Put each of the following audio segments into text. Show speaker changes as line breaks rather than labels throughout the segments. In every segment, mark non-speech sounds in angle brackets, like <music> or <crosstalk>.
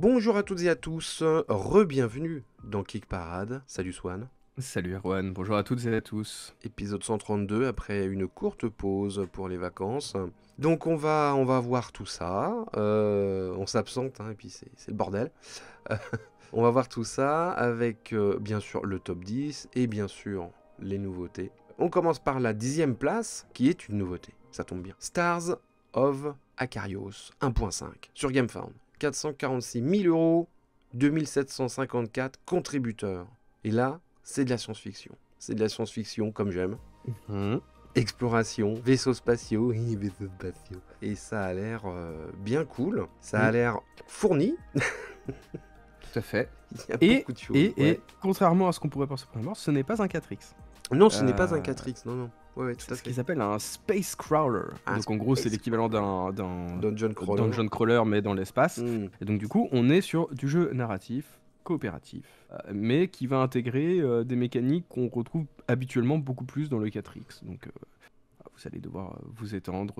Bonjour à toutes et à tous, re-bienvenue dans Kick Parade. Salut Swan. Salut Erwan, bonjour à toutes et à tous. Épisode 132 après une courte pause pour les vacances. Donc on va, on va voir tout ça. Euh, on s'absente, hein, et puis c'est le bordel. Euh, <laughs> on va voir tout ça avec euh, bien sûr le top 10 et bien sûr les nouveautés. On commence par la dixième place qui est une nouveauté, ça tombe bien. Stars of Akarios 1.5 sur GameFound. 446 000 euros, 2754 contributeurs. Et là, c'est de la science-fiction. C'est de la science-fiction comme j'aime. Mmh. Exploration, vaisseaux spatiaux, Et ça a l'air euh, bien cool. Ça a l'air fourni. Tout à fait. <laughs> et, et,
contrairement à ce qu'on pourrait penser ce n'est pas un 4X. Non, ce n'est euh, pas un 4X, non, non. Ouais, ouais, ce qu'ils appellent un space crawler. donc en gros, c'est l'équivalent d'un dungeon crawler. crawler, mais dans l'espace. Hmm. Et donc du coup, on est sur du jeu narratif coopératif, euh, mais qui va intégrer euh, des mécaniques qu'on retrouve habituellement beaucoup plus dans le 4X. Donc euh, vous allez devoir vous étendre,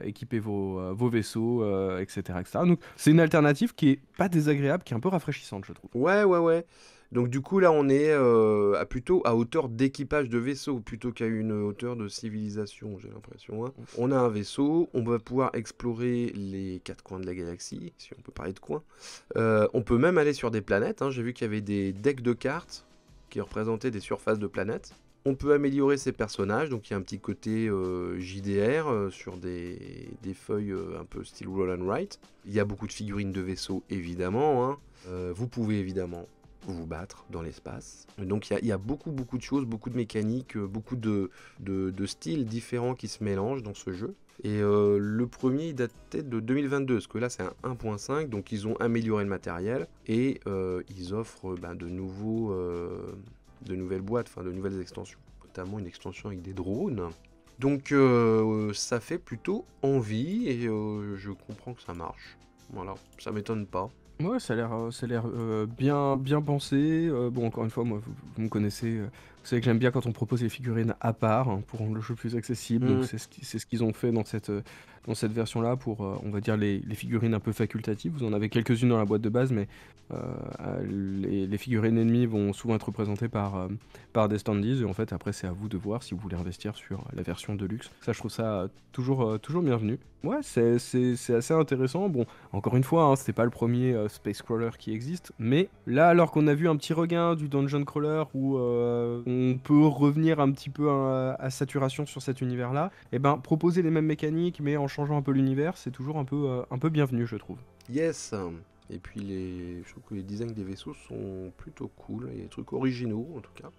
équiper vos, vos vaisseaux, etc., etc. Donc c'est une alternative qui est pas désagréable, qui est un peu rafraîchissante, je trouve.
Ouais, ouais, ouais. Donc du coup là on est euh, à plutôt à hauteur d'équipage de vaisseau plutôt qu'à une hauteur de civilisation j'ai l'impression. Hein. Mmh. On a un vaisseau, on va pouvoir explorer les quatre coins de la galaxie, si on peut parler de coins. Euh, on peut même aller sur des planètes, hein. j'ai vu qu'il y avait des decks de cartes qui représentaient des surfaces de planètes. On peut améliorer ses personnages, donc il y a un petit côté euh, JDR sur des, feuilles un peu style roll and Il y a beaucoup de figurines de vaisseaux évidemment. Hein. vous pouvez évidemment vous battre dans l'espace. Donc il y, a beaucoup beaucoup de choses, beaucoup de mécaniques, euh, beaucoup de, de, styles différents qui se mélangent dans ce jeu. Et euh, le premier il datait de 2022, parce que là c'est un 1.5, donc ils ont amélioré le matériel et euh, ils offrent bah, de, nouveaux, de nouvelles boîtes, enfin de nouvelles extensions, notamment une extension avec des drones. Donc ça fait plutôt envie et je comprends que ça marche. Voilà, ça m'étonne pas. Ouais, ça a l'air, euh, l'air euh, bien,
bien pensé. Euh, bon, encore une fois, moi, vous, me connaissez. vous savez que j'aime bien quand on propose les figurines à part hein, pour rendre le jeu plus accessible. Mm. c'est ce qu'ils ont fait dans cette, dans cette version-là pour, euh, on va dire, les, figurines un peu facultatives. Vous en avez quelques-unes dans la boîte de base, mais euh, les, figurines ennemies vont souvent être représentées par, euh, par des standees. Et en fait, après, c'est à vous de voir si vous voulez investir sur la version de luxe. Ça, je trouve ça toujours, toujours bienvenu. Ouais, c'est assez intéressant. Bon, encore une fois, hein, c'était c'est pas le premier space crawler qui existe, mais là, alors qu'on a vu un petit regain du dungeon crawler où on peut revenir un petit peu à, saturation sur cet univers-là, et eh ben proposer les mêmes mécaniques, mais en changeant un peu l'univers, c'est toujours un peu, euh, un peu bienvenu, je trouve.
Yes Et puis, les, je trouve que les designs des vaisseaux sont plutôt cool. Il trucs originaux, en tout cas.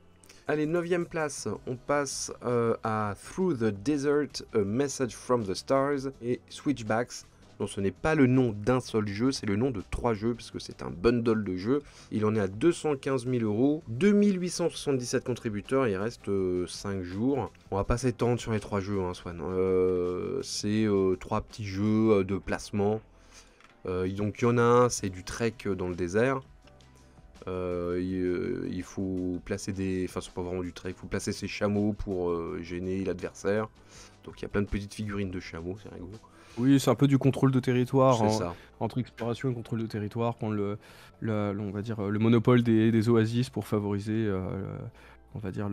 Allez, 9ème place, on passe euh, à Through the Desert, A Message from the Stars et Switchbacks ce n'est pas le nom d'un seul jeu, c'est le nom de trois jeux, puisque c'est un bundle de jeux. Il en est à 215 000 euros, 2877 contributeurs, il reste 5 euh, jours. On va pas s'étendre sur les trois jeux, hein, Swan. Hein. Euh, c'est euh, trois petits jeux de placement. donc il y en a un, c'est du trek dans le désert. il, faut placer des. Enfin, n'est pas vraiment du trek, il faut placer ses chameaux pour gêner l'adversaire. Donc il y a plein de petites figurines de chameaux, c'est rigolo.
Oui, c'est un peu du contrôle de territoire, hein. entre exploration et contrôle de territoire, prendre le, on va dire, le monopole des, oasis pour favoriser euh, on va dire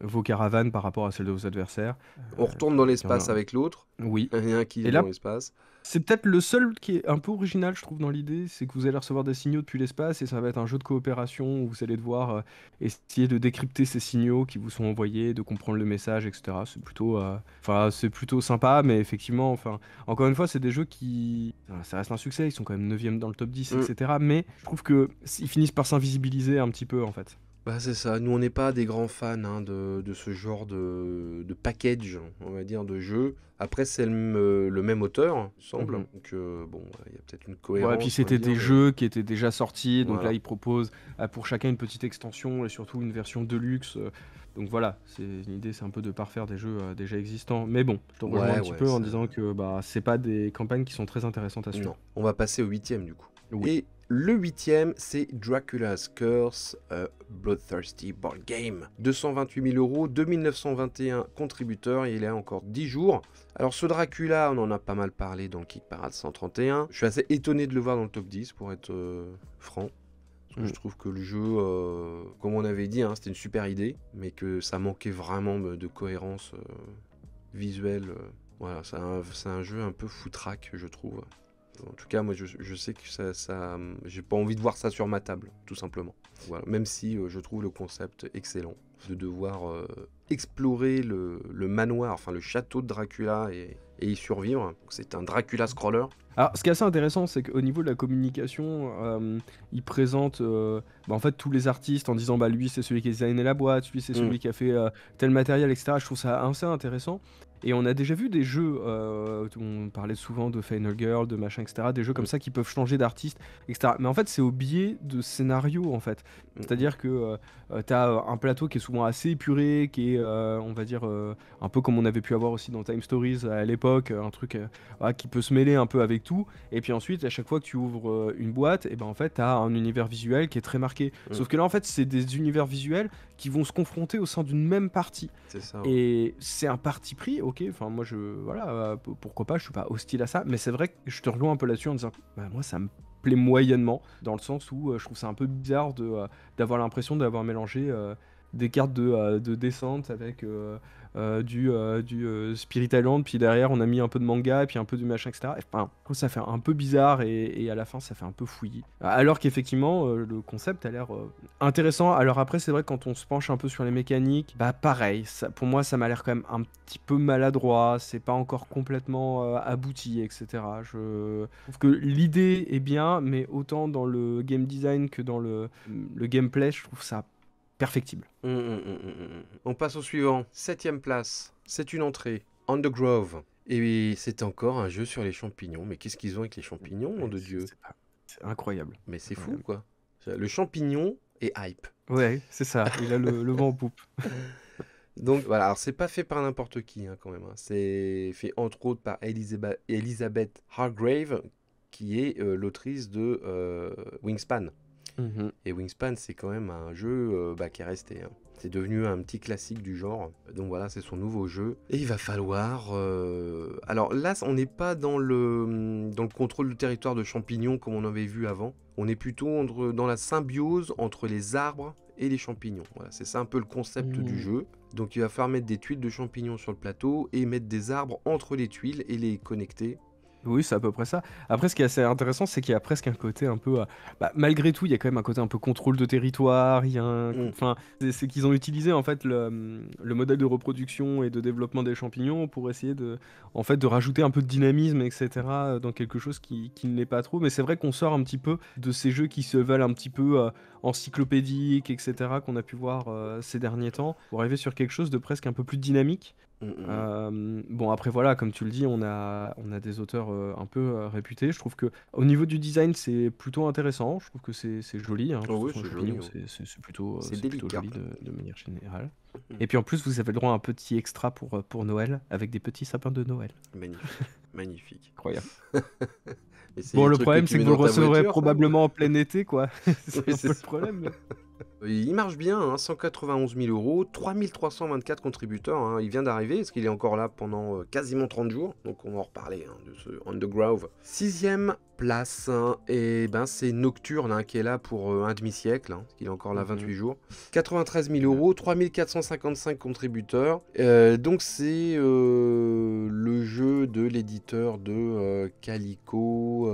vos caravanes par rapport à
celles de vos adversaires. On retourne dans euh, l'espace avec l'autre. Oui. un qui est là... dans l'espace.
C'est peut-être le seul qui est un peu original, je trouve, dans l'idée, c'est que vous allez recevoir des signaux depuis l'espace et ça va être un jeu de coopération où vous allez devoir euh, essayer de décrypter ces signaux qui vous sont envoyés, de comprendre le message, etc. C'est plutôt, euh, enfin, c'est plutôt sympa, mais effectivement, enfin, encore une fois, c'est des jeux qui, ça reste un succès. Ils sont quand même 9 dans le top 10, mm. etc. Mais je trouve que finissent par s'invisibiliser un petit peu, en fait.
Bah, c'est ça. Nous, on n'est pas des grands fans hein, de, ce genre de, package, on va dire, de jeux. Après, c'est le, même auteur, il semble. Donc, mhm. bon, il y a peut-être une cohérence. et puis c'était des jeux
qui étaient déjà sortis. Donc là, ils proposent euh, pour chacun une petite extension et surtout une version deluxe. Euh. Donc voilà, c'est l'idée, c'est un peu de parfaire des jeux euh, déjà existants. Mais bon, je te un petit peu en disant que bah c'est pas des campagnes qui sont très intéressantes à suivre. Non.
On va passer au huitième du coup. Oui. Le huitième, c'est Dracula's Curse, euh, Bloodthirsty Ballgame. Game. 228 000 euros, 2921 contributeurs, et il est encore 10 jours. Alors ce Dracula, on en a pas mal parlé dans le Kick Parade 131. Je suis assez étonné de le voir dans le top 10, pour être euh, franc. Hmm. je trouve que le jeu, euh, comme on avait dit, hein, c'était une super idée, mais que ça manquait vraiment de cohérence visuelle. Voilà, c'est un, un, jeu un peu foutraque, je trouve. En tout cas, moi, je, sais que ça, ça j'ai pas envie de voir ça sur ma table, tout simplement. Même si euh, je trouve le concept excellent de devoir euh, explorer le, manoir, enfin le château de Dracula et, y survivre. C'est un Dracula scroller.
Alors, ce qui est assez intéressant, c'est qu'au niveau de la communication, euh, il présente bah, en fait tous les artistes en disant bah lui c'est celui qui a designé la boîte, lui c'est mm. celui qui a fait tel matériel, etc. Je trouve ça assez intéressant. Et on a déjà vu des jeux, euh, on parlait souvent de Final Girl, de machin, etc., des jeux comme ça qui peuvent changer d'artiste, etc. Mais en fait, c'est au biais de scénarios, en fait. C'est-à-dire que euh, euh, tu as un plateau qui est souvent assez épuré, qui est, on va dire, un peu comme on avait pu avoir aussi dans Time Stories à l'époque, un truc qui peut se mêler un peu avec tout. Et puis ensuite, à chaque fois que tu ouvres une boîte, et ben en fait, tu as un univers visuel qui est très marqué. Mm. Sauf que là, en fait, c'est des univers visuels qui vont se confronter au sein d'une même partie. Ça, Et c'est un parti pris ok, enfin moi je voilà, pourquoi pas, je suis pas hostile à ça, mais c'est vrai que je te rejoins un peu là-dessus en disant bah, moi ça me plaît moyennement dans le sens où euh, je trouve ça un peu bizarre de euh, d'avoir l'impression d'avoir mélangé euh, des cartes de descente avec euh, du, euh, du euh, Spirit Island, puis derrière on a mis un peu de manga, et puis un peu de machin, etc. Enfin, ça fait un peu bizarre et, à la fin ça fait un peu fouillis. Alors qu'effectivement le concept a l'air intéressant. Alors après c'est vrai que quand on se penche un peu sur les mécaniques, bah pareil, pour moi ça m'a l'air quand même un petit peu maladroit, c'est pas encore complètement abouti, etc. Je trouve que l'idée est bien, mais autant dans le game design que dans le, le gameplay, je trouve ça perfectible.
Mm, mm, mm, On passe au suivant. Septième place. C'est une entrée. On the Grove. Et c'est encore un jeu sur les champignons. Mais qu'est-ce qu'ils ont avec les champignons, nom de Dieu C'est incroyable. Mais c'est fou, quoi. Le champignon est hype.
Ouais, c'est ça. Il a le, vent en poupe. <laughs>
Donc voilà, c'est pas fait par n'importe qui hein, quand même. Hein. C'est fait entre autres par Elizabeth Hargrave, qui est euh, l'autrice de euh, Wingspan. Mhm. Et Wingspan, c'est quand même un jeu euh, bah, qui est resté. Hein. C'est devenu un petit classique du genre. Donc voilà, c'est son nouveau jeu. Et il va falloir... Euh, alors là, on n'est pas dans le, hum, dans le contrôle du territoire de champignons comme on avait vu avant. On est plutôt dans la symbiose entre les arbres et les champignons. Voilà, c'est ça un peu le concept du hmm. jeu. Donc il va falloir mettre des tuiles de champignons sur le plateau et mettre des arbres entre les tuiles et les connecter oui, c'est à peu près
ça. Après, ce qui est assez intéressant, c'est qu'il y a presque un côté un peu. Euh, bah, malgré tout, il y a quand même un côté un peu contrôle de territoire. Il mm. Enfin, c'est qu'ils ont utilisé en fait le, modèle de reproduction et de développement des champignons pour essayer de, en fait, de rajouter un peu de dynamisme, etc. Euh, dans quelque chose qui, qui ne l'est pas trop. Mais c'est vrai qu'on sort un petit peu de ces jeux qui se veulent un petit peu euh, encyclopédiques, etc. Qu'on a pu voir ces derniers temps pour arriver sur quelque chose de presque un peu plus dynamique Mm, mm, mm. Euh, bon après voilà comme tu le dis on a on a des auteurs euh, un peu euh, réputés je trouve que au niveau du design c'est plutôt intéressant je trouve que c'est joli c'est plutôt joli de, manière générale et puis en plus vous avez le droit à un petit extra pour pour Noël avec des petits sapins de Noël magnifique <laughs> magnifique incroyable <laughs> bon le problème c'est que vous le recevrez probablement en plein été quoi <laughs> c'est oui, le problème
euh, il marche bien, 191 hein, 000 euros, 3324 contributeurs. Hein. il vient d'arriver, est-ce qu'il est encore là pendant euh, quasiment 30 jours. Donc on va en reparler hein, de ce Underground. Sixième place, et ben c'est Nocturne qui est là pour euh, un demi-siècle, il est encore là 28 mhm. jours. 93 000 euros, 3455 contributeurs. donc c'est le jeu de l'éditeur de Calico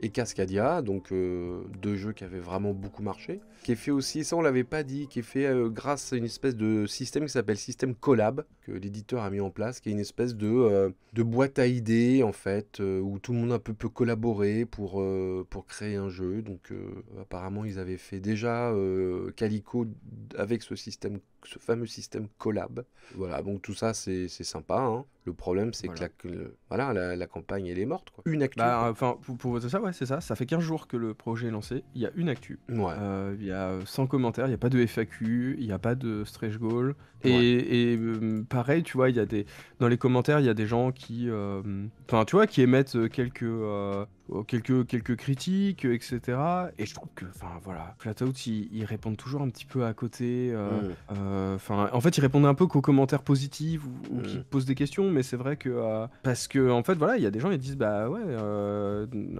et Cascadia, donc deux jeux qui avaient vraiment beaucoup marché, qui est fait aussi si ça on l'avait pas dit, qui est fait euh, grâce à une espèce de système qui s'appelle système Collab, que l'éditeur a mis en place, qui est une espèce de, euh, boîte à idées en fait, euh, où tout le monde un peu peut collaborer pour, pour créer un jeu. Donc apparemment ils avaient fait déjà Calico avec ce système ce fameux système Collab. Voilà, donc tout ça, c'est sympa. Hein. Le problème, c'est que, la, voilà, la, campagne, elle est morte. Une
actu. Bah, euh, enfin, pour, pour, ça, ouais, c'est ça. Ça fait 15 jours que le projet est lancé. Il y a une actu. Euh, il ouais. y a 100 euh, commentaires, il n'y a pas de FAQ, il n'y a pas de stretch goal. Et, pareil, tu vois, il y a des... dans les commentaires, il y a des gens qui... Enfin, tu vois, qui émettent quelques euh, quelques, quelques critiques, euh, etc. Et je trouve que, enfin voilà, Flatout, ils, répondent toujours un petit peu à côté. Euh, euh en fait, ils répondent un peu qu'aux commentaires positifs ou, qu'ils qui posent des questions, mais c'est vrai que. parce que, en fait, voilà, il y a des gens, ils disent, bah ouais,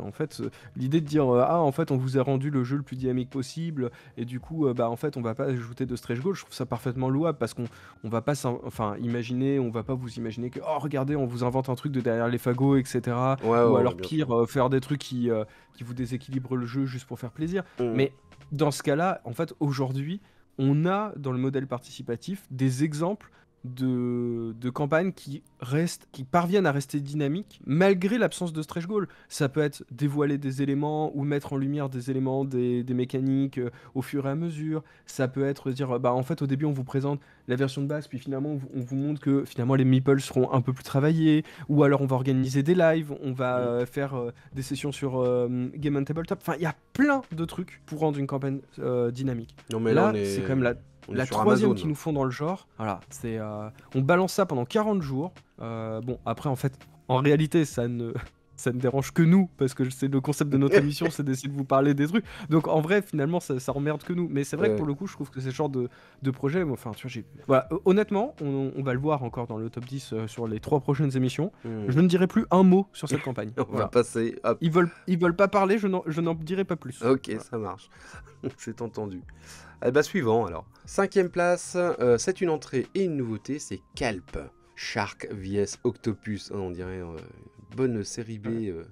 en fait, l'idée de dire, ah, en fait, on vous a rendu le jeu le plus dynamique possible, et du coup, bah en fait, on va pas ajouter de stretch goal, je trouve ça parfaitement louable parce qu'on on va pas enfin, imaginer, on va pas vous imaginer que, oh, regardez, on vous invente un truc de derrière les fagots, etc. ou alors pire, faire des des trucs qui, euh, qui vous déséquilibre le jeu juste pour faire plaisir. Mmh. Mais dans ce cas-là, en fait, aujourd'hui, on a dans le modèle participatif des exemples de, campagnes qui, restent, qui parviennent à rester dynamiques malgré l'absence de stretch goal. Ça peut être dévoiler des éléments ou mettre en lumière des éléments, des, mécaniques euh, au fur et à mesure. Ça peut être dire, bah en fait au début on vous présente la version de base, puis finalement on vous, montre que finalement les meeples seront un peu plus travaillés, ou alors on va organiser des lives, on va euh, faire euh, des sessions sur Game on Tabletop. Enfin, il y a plein de trucs pour rendre une campagne dynamique. Non mais là, c'est quand même la la troisième qui nous font dans le genre. Voilà, c'est euh, on balance ça pendant 40 jours. Euh, bon, après en fait, en réalité, ça ne <laughs> ça ne dérange que nous, parce que c'est le concept de notre <laughs> émission, c'est d'essayer de vous parler des trucs. Donc en vrai, finalement, ça, ça emmerde que nous. Mais c'est vrai que pour le coup, je trouve que c'est ce genre de, de projet, enfin, tu vois, Voilà, honnêtement, on, va le voir encore dans le top 10 euh, sur les trois prochaines émissions. Hmm. Je ne dirai plus un mot sur cette <laughs> campagne. on va
passer. Ils veulent, ils veulent pas parler, je n'en, je n'en dirai pas plus. Ok, ça marche. c'est entendu bah suivant alors. Cinquième place, euh, c'est une entrée et une nouveauté, c'est Calp. Shark vs Octopus, hein, on dirait euh, une bonne série B. ouais, euh,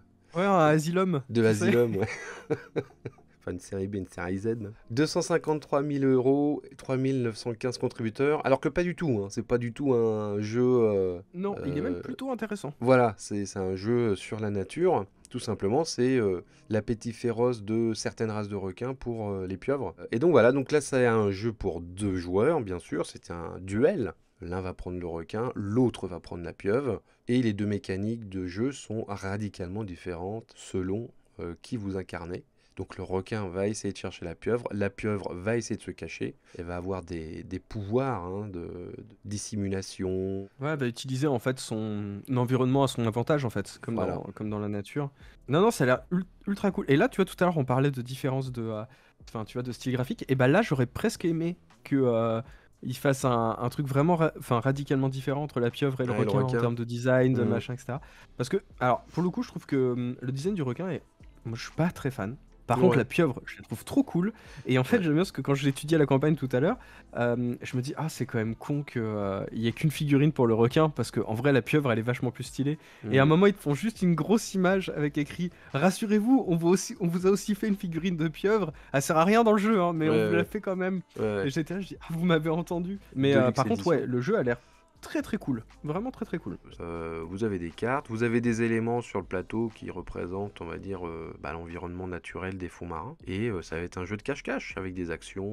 un Asylum. De Asylum, ouais.
<laughs> <laughs> enfin une série B, une série Z. 253 000 euros, 3 915 contributeurs, alors que pas du tout, hein. c'est pas du tout un jeu... non, il est même plutôt intéressant. Voilà, c'est un jeu sur la nature. Tout simplement, c'est euh, l'appétit féroce de certaines races de requins pour euh, les pieuvres. Et donc voilà, donc là c'est un jeu pour deux joueurs, bien sûr, c'est un duel. L'un va prendre le requin, l'autre va prendre la pieuvre, et les deux mécaniques de jeu sont radicalement différentes selon euh, qui vous incarnez. Donc le requin va essayer de chercher la pieuvre, la pieuvre va essayer de se cacher, elle va avoir des, des pouvoirs hein, de, dissimulation.
Ouais, elle va utiliser en fait son environnement à son avantage en fait, comme, dans, comme dans la nature. Non, non, ça a l'air ultra cool. Et là, tu vois, tout à l'heure, on parlait de différence de, euh, enfin, tu vois, de style graphique. Et ben là, j'aurais presque aimé que... Euh, il fasse un, un truc vraiment enfin radicalement différent entre la pieuvre et le, requin, en termes de design, de mm. machin, etc. Parce que, alors, pour le coup, je trouve que hum, le design du requin est. Moi, je suis pas très fan. Par contre, la pieuvre, je la trouve trop cool. Et en fait, j'aime bien ce que quand je étudié à la campagne tout à l'heure, euh, je me dis, ah, c'est quand même con qu'il euh, n'y ait qu'une figurine pour le requin, parce qu'en vrai, la pieuvre, elle est vachement plus stylée. Et à un mhm. moment, ils te font juste une grosse image avec écrit Rassurez-vous, on, vous a aussi fait une figurine de pieuvre. Elle sert à rien dans le jeu, hein, mais on vous l'a fait quand même. Et j'étais là, je dis, ah, vous m'avez entendu. Mais euh, par contre, ouais, le jeu a l'air très très cool,
vraiment très très cool. Euh, vous avez des cartes, vous avez des éléments sur le plateau qui représentent, on va dire, euh, bah, l'environnement naturel des fonds marins. Et euh, ça va être un jeu de cache-cache avec des actions,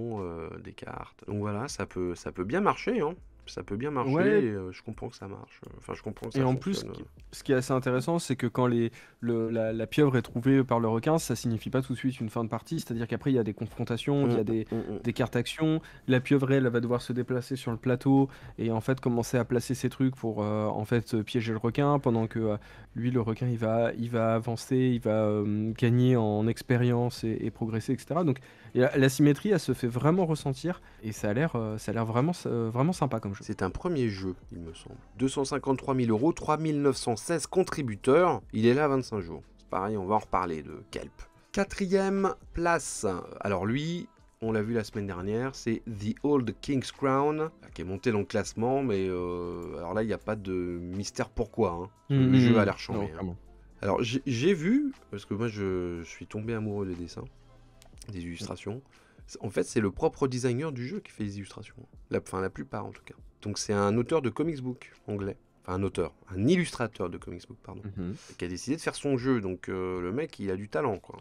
des cartes. Donc voilà, ça peut, ça peut bien marcher. Hein ça peut bien marcher. Euh, je comprends que ça marche. Euh, enfin, je comprends. ça et en plus, euh.
ce qui est assez intéressant, c'est que quand les, la, pieuvre est trouvée par le requin, ça signifie pas tout de suite une fin de partie. C'est-à-dire qu'après, il y a des confrontations, il y a mm, mm, mm, des, cartes actions. La pieuvre, elle, va devoir se déplacer sur le plateau et en fait commencer à placer ses trucs pour en fait piéger le requin, pendant que lui, le requin, il va, il va avancer, il va gagner en expérience et, progresser, etc. Donc, la, symétrie, elle se fait vraiment ressentir et ça a l'air, ça a l'air vraiment, vraiment sympa comme c'est un premier jeu,
il me semble. 253 000 euros, 3916 contributeurs. Il est là 25 jours. C'est pareil, on va en reparler de Kelp. Quatrième place. Alors lui, on l'a vu la semaine dernière, c'est The Old King's Crown, qui est monté dans le classement, mais euh, alors là, il n'y a pas de mystère pourquoi. Hein. le mmh, jeu a l'air mmh. changé. Hein. Alors j'ai vu, parce que moi je, suis tombé amoureux des dessins, des illustrations. En fait, c'est le propre designer du jeu qui fait les illustrations. La, enfin, la plupart en tout cas. Donc, c'est un auteur de comics book anglais. Enfin, un auteur, un illustrateur de comics book, pardon, mhm. qui a décidé de faire son jeu. Donc, euh, le mec, il a du talent, quoi.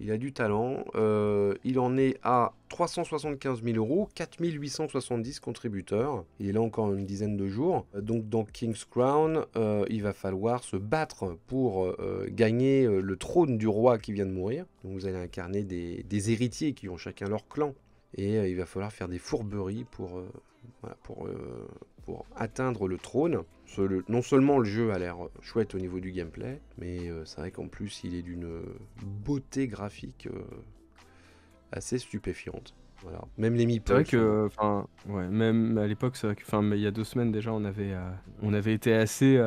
Il a du talent. Euh, il en est à 375 000 euros, 4870 contributeurs. Il est là encore une dizaine de jours. Euh, donc dans King's Crown, euh, il va falloir se battre pour gagner le trône du roi qui vient de mourir. Donc vous allez incarner des, héritiers qui ont chacun leur clan. Et il va falloir faire des fourberies pour, pour atteindre le trône. Non seulement le jeu a l'air chouette au niveau du gameplay, mais euh, c'est vrai qu'en plus il est d'une beauté graphique euh, assez stupéfiante. Voilà. Même les mi C'est que, euh,
enfin, ouais, même à l'époque, enfin, il y a deux semaines déjà, on avait, on avait été assez,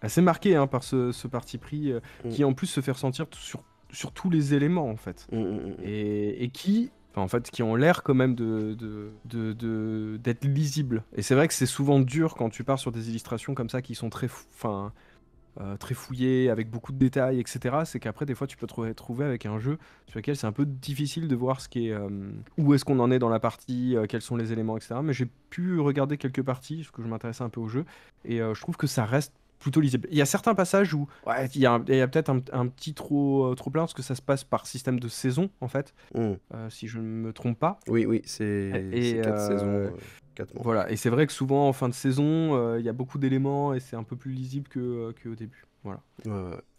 assez marqué hein, par ce, parti pris mm. qui, en plus, se fait ressentir sur, sur tous les éléments en fait, mm, mm, et, et, qui en fait, qui ont l'air quand même de, d'être lisibles. Et c'est vrai que c'est souvent dur quand tu pars sur des illustrations comme ça qui sont très, euh, très fouillées, avec beaucoup de détails, etc. C'est qu'après, des fois, tu peux te trouver avec un jeu sur lequel c'est un peu difficile de voir ce qui est, euh, où est-ce qu'on en est dans la partie, euh, quels sont les éléments, etc. Mais j'ai pu regarder quelques parties, parce que je m'intéressais un peu au jeu, et je trouve que ça reste plutôt lisible. Il y a certains passages où il y a, peut-être un, petit trop, euh, trop plein, parce que ça se passe par système de saison, en fait, mm. euh, si je ne me trompe pas. Oui, oui, c'est 4 euh, saisons. Voilà, et c'est vrai que souvent en fin de
saison, il y a beaucoup d'éléments et c'est un peu plus lisible qu'au début. Voilà.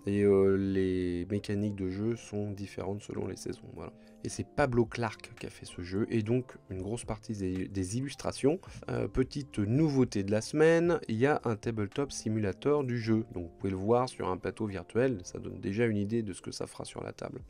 et les mécaniques de jeu sont différentes selon les saisons. Voilà et c'est Pablo Clark qui a fait ce jeu, et donc une grosse partie des, illustrations. Euh, petite nouveauté de la semaine, il y a un tabletop simulator du jeu, donc vous pouvez le voir sur un plateau virtuel, ça donne déjà une idée de ce que ça fera sur la table.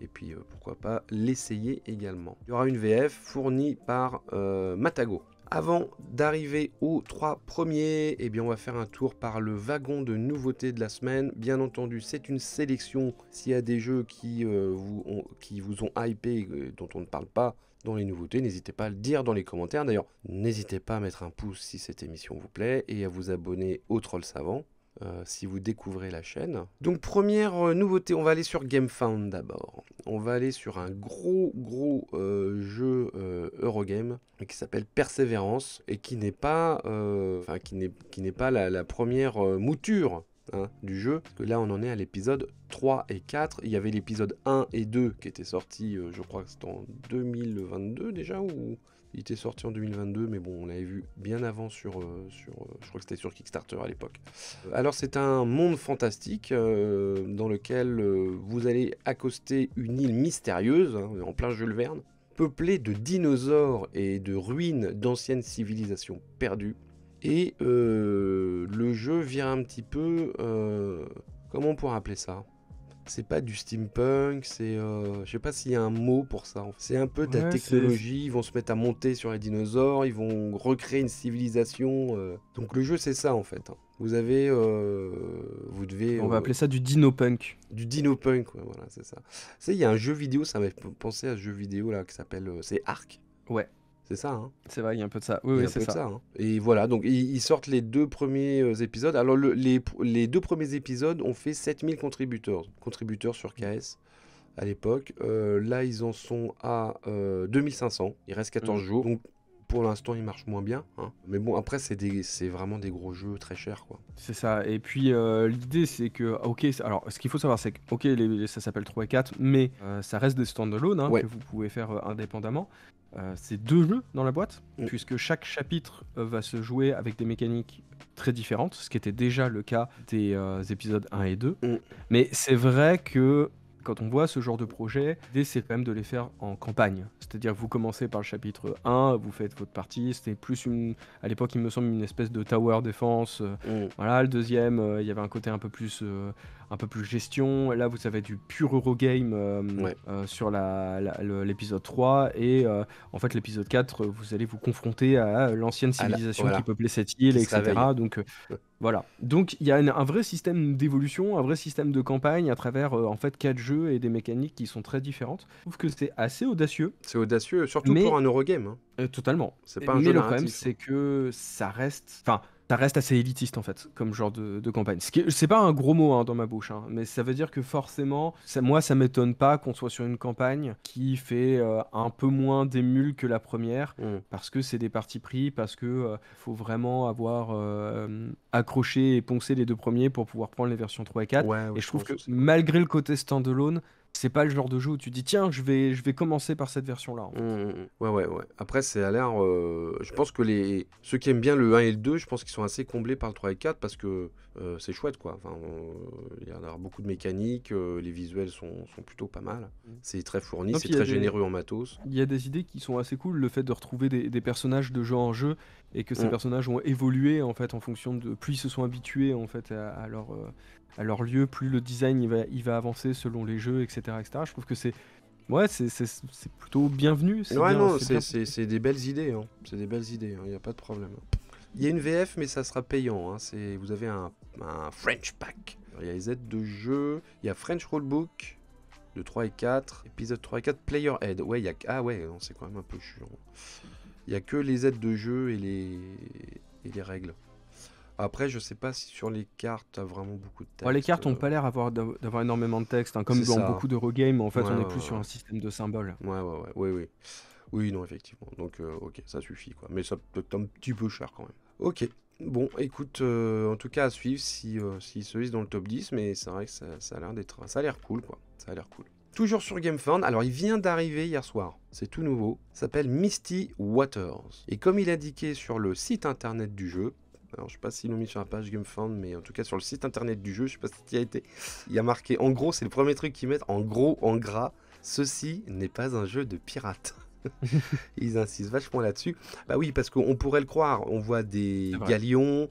Et puis euh, pourquoi pas l'essayer également. Il y aura une VF fournie par euh, Matago, avant d'arriver aux trois premiers, eh bien on va faire un tour par le wagon de nouveautés de la semaine. Bien entendu, c'est une sélection. S'il y a des jeux qui, euh, vous, ont, qui hypé, euh, dont on ne parle pas dans les nouveautés, n'hésitez pas à le dire dans les commentaires. D'ailleurs, n'hésitez pas à mettre un pouce si cette émission vous plaît et à vous abonner au Troll Savant. Euh, si vous découvrez la chaîne. Donc première euh, nouveauté, on va aller sur GameFound d'abord. On va aller sur un gros gros euh, jeu Eurogame qui s'appelle Persévérance et qui n'est pas, qui n'est pas la, première mouture hein, du jeu. que là, on en est à l'épisode 3 et 4. Il y avait l'épisode 1 et 2 qui étaient sortis, je crois que c'était en 2022 déjà, ou il était sorti en 2022, mais bon, on l'avait vu bien avant sur, euh, sur euh, je crois que c'était sur Kickstarter à l'époque. Euh, alors c'est un monde fantastique dans lequel vous allez accoster une île mystérieuse, hein, en plein Jules Verne, peuplée de dinosaures et de ruines d'anciennes civilisations perdues. Et le jeu vient un petit peu, comment on pourrait appeler ça c'est pas du steampunk, c'est. Euh, je sais pas s'il y a un mot pour ça. C'est un peu de la technologie, ils vont se mettre à monter sur les dinosaures, ils vont recréer une civilisation. Euh. Donc le jeu, c'est ça en fait. Hein. Vous avez. Euh, vous devez. On va appeler ça
du dino-punk.
Du dino-punk, voilà, c'est ça. Tu sais, il y a un jeu vidéo, ça m'a pensé à ce jeu vidéo là qui s'appelle. c'est Ark. Ouais. C'est ça. Hein c'est vrai, il y a un peu de ça. Oui, oui c'est ça. Hein. et voilà, donc ils, sortent les deux premiers euh, épisodes. Alors, les, les, deux premiers épisodes ont fait 7000 contributeurs, contributeurs sur KS à l'époque. Euh, là, ils en sont à 2500. Euh, il reste 14 mmh. jours. Donc, pour l'instant, il marche moins bien. Hein. Mais bon, après, c'est, c'est vraiment des gros jeux très chers, quoi.
C'est ça. Et puis, euh, l'idée, c'est que, ok, alors, ce qu'il faut savoir, c'est que, ok, ça s'appelle 3 et 4, mais euh, ça reste des standalone hein, que vous pouvez faire euh, indépendamment. c'est deux jeux dans la boîte, mm. puisque chaque chapitre va se jouer avec des mécaniques très différentes, ce qui était déjà le cas des épisodes 1 et 2. Mm. Mais c'est vrai que quand on voit ce genre de projet, l'idée c'est quand même de les faire en campagne. C'est-à-dire vous commencez par le chapitre 1, vous faites votre partie, c'était plus une... À l'époque il me semble une espèce de tower défense. Euh, mm. Voilà, le deuxième, euh, il y avait un côté un peu plus... Euh, un peu plus gestion. Là, vous avez du pur Eurogame game sur l'épisode 3. Et en fait, l'épisode 4, vous allez vous confronter à l'ancienne civilisation qui peuplait cette île, etc. Donc, voilà. Donc il y a un vrai système d'évolution, un vrai système de campagne à travers euh, en fait quatre jeux et des mécaniques qui sont très différentes. Je trouve que c'est assez audacieux. C'est audacieux,
surtout pour un Eurogame. Hein.
Euh, totalement. C'est pas un mais le problème, c'est que ça reste. Enfin, ça reste assez élitiste en fait, comme genre de, campagne. Ce n'est pas un gros mot hein, dans ma bouche, hein, mais ça veut dire que forcément, moi, ça m'étonne pas qu'on soit sur une campagne qui fait euh, un peu moins d'émules que la première, mmh. parce que c'est des partis pris, parce que euh, faut vraiment avoir euh, accroché et poncé les deux premiers pour pouvoir prendre les versions 3 et 4. et je trouve que, que malgré le côté standalone, c'est pas le genre de jeu où tu dis tiens je vais je vais commencer par cette version là.
Mmh, mmh, mmh. ouais ouais ouais. Après c'est à l'air euh, je pense que les ceux qui aiment bien le 1 et le 2, je pense qu'ils sont assez comblés par le 3 et 4 parce que euh, c'est chouette quoi. Enfin, il y en a beaucoup de mécaniques, euh, les visuels sont, plutôt pas mal. Mm. C'est très fourni, c'est très généreux en matos.
Il y a des idées qui sont assez cool, le fait de retrouver des, personnages de jeu en jeu et que ces mm. personnages ont évolué en fait en fonction de plus ils se sont habitués en fait à, euh, leur lieu, plus le design il va, il va avancer selon les jeux, etc. etc. Je trouve que c'est Ouais, c'est plutôt bienvenu. c'est
des belles idées. Hein. C'est des belles idées, hein, il n'y a pas de problème. Il y a une VF, mais ça sera payant. Hein. C'est, vous avez un, French Pack. il y a les aides de jeu. Il y a French Rulebook de 3 et 4. Épisode 3 et 4, Player Aid. Ouais, il y a... Ah ouais, c'est quand même un peu chiant. Il n'y a que les aides de jeu et les, et les règles. Après, je sais pas si sur les cartes, as vraiment beaucoup de texte. les cartes ont euh.
pas l'air d'avoir énormément de texte, hein, comme dans beaucoup d'Eurogame, en fait, on est plus sur un
système de symboles. Ouais, ouais, ouais, oui, oui. Oui, non, effectivement. Donc, euh, ok, ça suffit, quoi. Mais ça peut être un petit peu cher quand même. Ok. Bon, écoute, euh, en tout cas à suivre si euh, s'ils se hissent dans le top 10, mais c'est vrai que ça, a l'air d'être, ça a l'air cool quoi, ça a l'air cool. Toujours sur GameFound, alors il vient d'arriver hier soir, c'est tout nouveau, s'appelle Misty Waters. Et comme il indiqué sur le site internet du jeu, alors je sais pas s'ils l'ont mis sur la page GameFound, mais en tout cas sur le site internet du jeu, je sais pas si tu y a été, il y a marqué, en gros c'est le premier truc qu'ils mettent, en gros, en gras, ceci n'est pas un jeu de pirate. <laughs> Ils insistent vachement là-dessus. Bah oui, parce qu'on pourrait le croire. On voit des galions,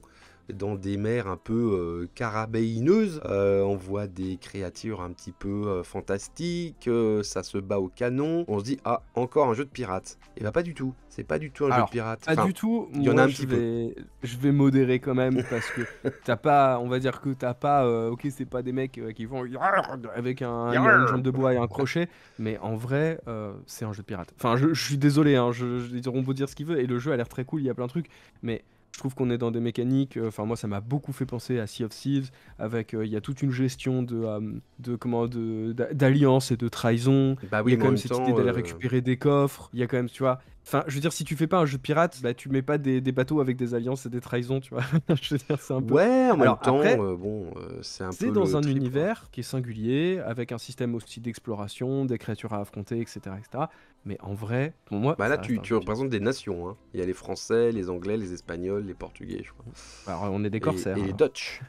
dans des mers un peu euh, carabéineuses. Euh, on voit des créatures un petit peu euh, fantastiques, ça se bat au canon. On se dit, ah, encore un jeu de pirates. Et eh bah, ben, pas du tout. C'est pas du tout un jeu de pirate. pas du tout. Il y en a un petit
peu. Je vais modérer quand même parce que <laughs> t'as pas, on va dire que t'as pas, ok, c'est pas des mecs qui vont <laughs> avec un, une jambe de bois et un crochet, mais en vrai, c'est un jeu de pirates. Enfin, je, suis désolé, hein, je, je, dire ce qu'il veut, et le jeu a l'air très cool, il y a plein de trucs, mais je trouve qu'on est dans des mécaniques. Euh, enfin, moi, ça m'a beaucoup fait penser à Sea of Thieves. Avec, euh, il y a toute une gestion de, euh, de comment, d'alliance et de trahison. Bah il y a quand même cette idée d'aller récupérer des coffres. Il y a quand même, tu vois, Enfin, je veux dire, si tu fais pas un jeu pirate, bah tu mets pas des, bateaux avec des alliances et des trahisons, tu vois.
<laughs> je veux dire, c'est un peu. Ouais, en même temps, euh, bon, euh, c'est un peu. dans un
univers qui est singulier, avec un système aussi d'exploration, des créatures à affronter, etc., etc. Mais en vrai, pour moi. Bah là, tu,
représentes des nations. Hein. Il y a les Français, les Anglais, les Espagnols, les Portugais, je crois. Alors, on est des corsaires. Et, les hein. Dutch.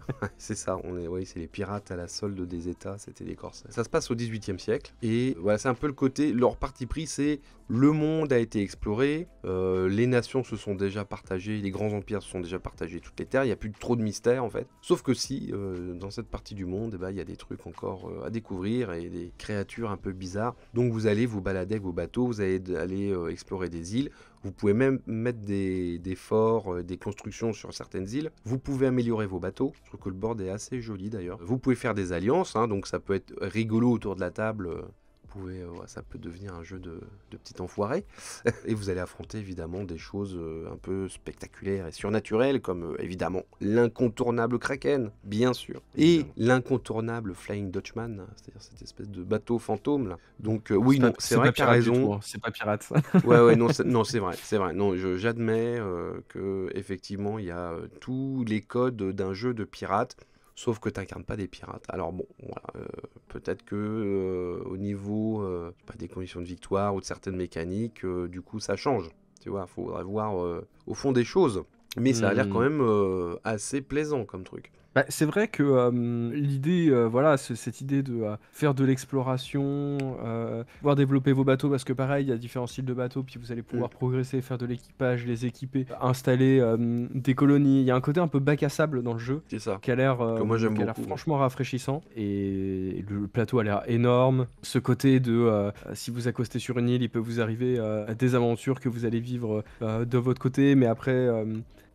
<laughs> c'est ça, on est, oui, c'est les pirates à la solde des États, c'était des corsaires. Ça se passe au XVIIIe siècle, et voilà, c'est un peu le côté. Leur parti pris, c'est le monde a été exploré, euh, les nations se sont déjà partagées, les grands empires se sont déjà partagés toutes les terres, il n'y a plus trop de mystères en fait. Sauf que si, euh, dans cette partie du monde, eh ben, il y a des trucs encore euh, à découvrir et des créatures un peu bizarres. Donc vous allez vous balader avec vos bateaux, vous allez aller explorer des îles, vous pouvez même mettre des, forts, des constructions sur certaines îles. Vous pouvez améliorer vos bateaux. Je trouve que le bord est assez joli d'ailleurs. Vous pouvez faire des alliances, hein, donc ça peut être rigolo autour de la table euh, ça peut devenir un jeu de, de petit enfoiré. <laughs> et vous allez affronter évidemment des choses euh, un peu spectaculaires et surnaturelles, comme euh, évidemment l'incontournable Kraken, bien sûr, et l'incontournable Flying Dutchman, c'est-à-dire cette espèce de bateau fantôme. Là. Donc, oui oui, c'est vrai raison. C'est
pas pirate. <laughs> ouais, ouais, <laughs> non,
c'est vrai, c'est vrai. Non, j'admets que effectivement, il y a tous les codes d'un jeu de pirate sauf que tu pas des pirates. Alors bon, voilà, euh, peut-être que euh, au niveau euh, pas des conditions de victoire ou de certaines mécaniques, du coup ça change. Tu vois, faudrait voir au fond des choses. Mais ça a l'air hmm. quand même assez plaisant comme truc.
Bah, c'est vrai que euh, l'idée, euh, voilà, cette idée de euh, faire de l'exploration, euh, pouvoir développer vos bateaux, parce que pareil, il y a différents styles de bateaux, puis vous allez mm. pouvoir progresser, faire de l'équipage, les équiper, installer des colonies. Il y a un côté un peu bac à sable dans le jeu qui a l'air franchement rafraîchissant et le plateau a l'air énorme ce côté de si vous accostez sur une île il peut vous arriver à des aventures que vous allez vivre de votre côté mais après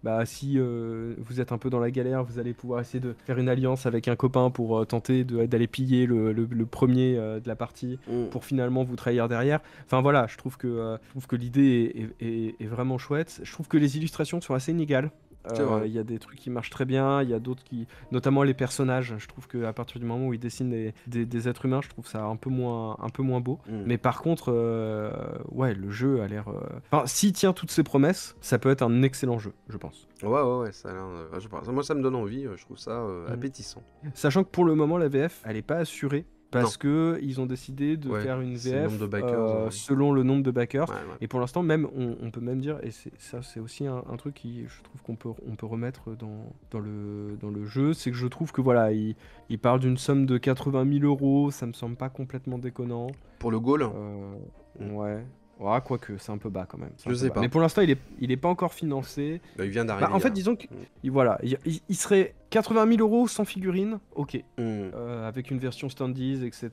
bah, si euh, vous êtes un peu dans la galère, vous allez pouvoir essayer de faire une alliance avec un copain pour euh, tenter d'aller piller le, premier euh, de la partie mm. pour finalement vous trahir derrière. Enfin voilà, je trouve que, que l'idée est, est, vraiment chouette. Je trouve que les illustrations sont assez inégales. Euh, il y a des trucs qui marchent très bien, il y a d'autres qui. Notamment les personnages. Je trouve qu'à partir du moment où ils dessinent des, êtres humains, je trouve ça un peu moins, un peu moins beau. Mm. Mais par contre, euh, ouais, le jeu a l'air. Euh, enfin, s'il tient toutes ses promesses, ça peut être un excellent jeu, je pense.
Ouais, ouais, ouais, ça a l'air. Moi, ça me donne envie, je trouve ça mm. appétissant.
Sachant que pour le moment, la VF, elle est pas assurée parce qu'ils que ils ont décidé de faire une VF euh, selon le nombre de backers. et pour l'instant, même on, peut même dire, et ça c'est aussi un, truc qui je trouve qu'on peut, on peut remettre dans, dans, le, dans le jeu, c'est que je trouve que voilà, ils d'une somme de 80 000 euros, ça me semble pas complètement déconnant.
Pour le goal euh, Ouais
quoi quoique, c'est un peu bas quand même. Je sais pas. Mais pour l'instant, il est, il est pas encore financé. Bah, il vient bah, d'arriver. en fait, disons que. Mm. Voilà, il, serait 80 000 euros sans figurines. ok. Mm. Euh, avec une version standees, etc.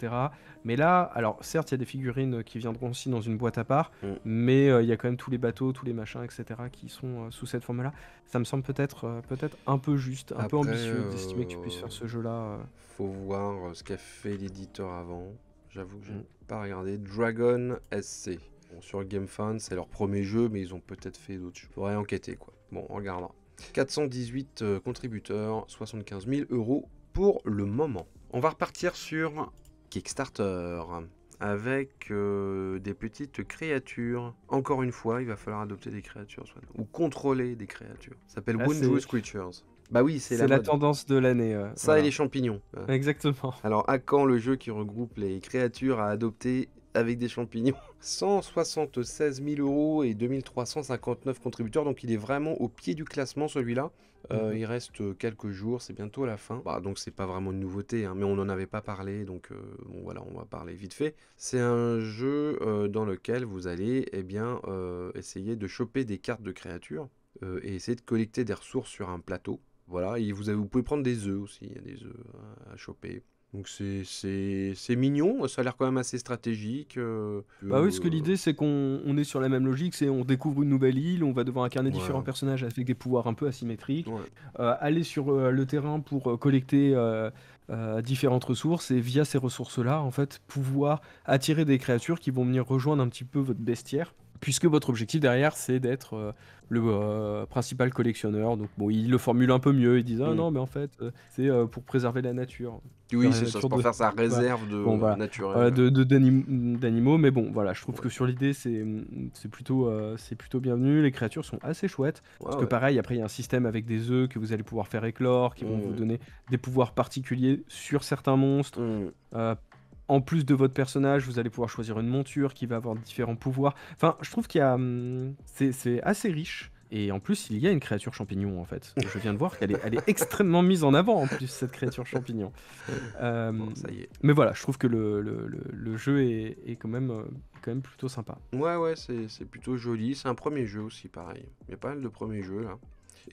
Mais là, alors certes, il y a des figurines qui viendront aussi dans une boîte à part, mm. mais euh, il y a quand même tous les bateaux, tous les machins, etc. qui sont euh, sous cette forme-là. Ça me semble peut-être peut-être un peu juste, un peu ambitieux d'estimer que tu puisses faire ce
jeu-là. Faut voir ce qu'a fait l'éditeur avant. J'avoue que je n'ai pas regardé. Dragon SC sur Game GameFan, c'est leur premier jeu, mais ils ont peut-être fait d'autres jeux. Faudrait enquêter, quoi. Bon, on regardera. 418 euh, contributeurs, 75 000 euros pour le moment. On va repartir sur Kickstarter avec euh, des petites créatures. Encore une fois, il va falloir adopter des créatures soit, ou contrôler des créatures. Ça s'appelle ah, Wondrous Creatures. Bah oui, c'est la,
tendance de l'année. Euh, Ça et les champignons. Hein.
Exactement. Alors, à quand le jeu qui regroupe les créatures à adopter avec des champignons. 176 <laughs> 000 euros et 2359 contributeurs, donc il est vraiment au pied du classement celui-là. Euh, mhm. Il reste euh, quelques jours, c'est bientôt la fin. Bah, donc c'est pas vraiment une nouveauté, hein, mais on n'en avait pas parlé, donc euh, voilà, on va parler vite fait. C'est un jeu dans lequel vous allez eh bien, essayer de choper des cartes de créatures et essayer de collecter des ressources sur un plateau. Voilà, et vous, vous pouvez prendre des œufs aussi, il y a des œufs à choper. Donc c'est mignon, ça a l'air quand même assez stratégique. Euh, bah oui, parce que euh, l'idée
c'est qu'on est sur la même logique, c'est on découvre une nouvelle île, on va devoir incarner différents personnages avec des pouvoirs un peu asymétriques, euh, aller sur le terrain pour collecter différentes ressources et via ces ressources-là, en fait, pouvoir attirer des créatures qui vont venir rejoindre un petit peu votre bestiaire puisque votre objectif derrière, c'est d'être euh, le euh, principal collectionneur. Donc, bon, ils le formule un peu mieux. Ils disent Ah mm. non, mais en fait, euh, c'est pour préserver la nature. Oui, c'est pour faire sa <laughs> réserve de nature. d'animaux. Mais bon, voilà, je trouve que sur l'idée, c'est plutôt, c'est plutôt bienvenu. Les créatures sont assez chouettes. parce que, pareil, après, il y a un système avec des œufs que vous allez pouvoir faire éclore, qui vont mm. vous donner des pouvoirs particuliers sur certains monstres. Mm en plus de votre personnage, vous allez pouvoir choisir une monture qui va avoir différents pouvoirs. Enfin, je trouve qu'il y a. Hum, c'est assez riche. Et en plus, il y a une créature champignon en fait. Je viens de voir qu'elle est, extrêmement mise en avant en plus, cette créature champignon. <laughs> Euh, ça y est. Mais voilà, je trouve que le, jeu euh, est, quand, même, plutôt sympa.
Ouais, ouais, c'est plutôt joli. C'est un premier jeu aussi, pareil. Il y a pas mal de premiers jeux là.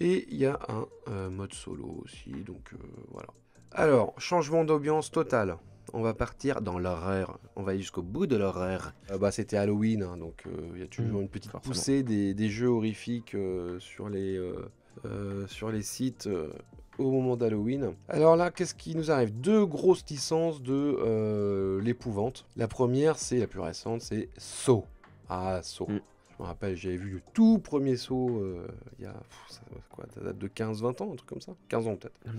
Et il y a un euh, mode solo aussi, donc voilà. Alors, changement d'ambiance total on va partir dans l'horreur. On va aller jusqu'au bout de l'horreur. Ah bah, c'était Halloween, hein, donc euh, il y a toujours mm. une petite poussée des, jeux horrifiques euh, sur, les, euh, sur les sites au moment d'Halloween. Alors là, qu'est-ce qui nous arrive Deux grosses licences de l'épouvante. La première, c'est la plus récente, c'est Saw. Ah, Saw. Mm. Je me rappelle, j'avais vu le tout premier saut il y a, ça, date de 15-20 ans, un truc comme ça. 15 ans peut-être. Ah,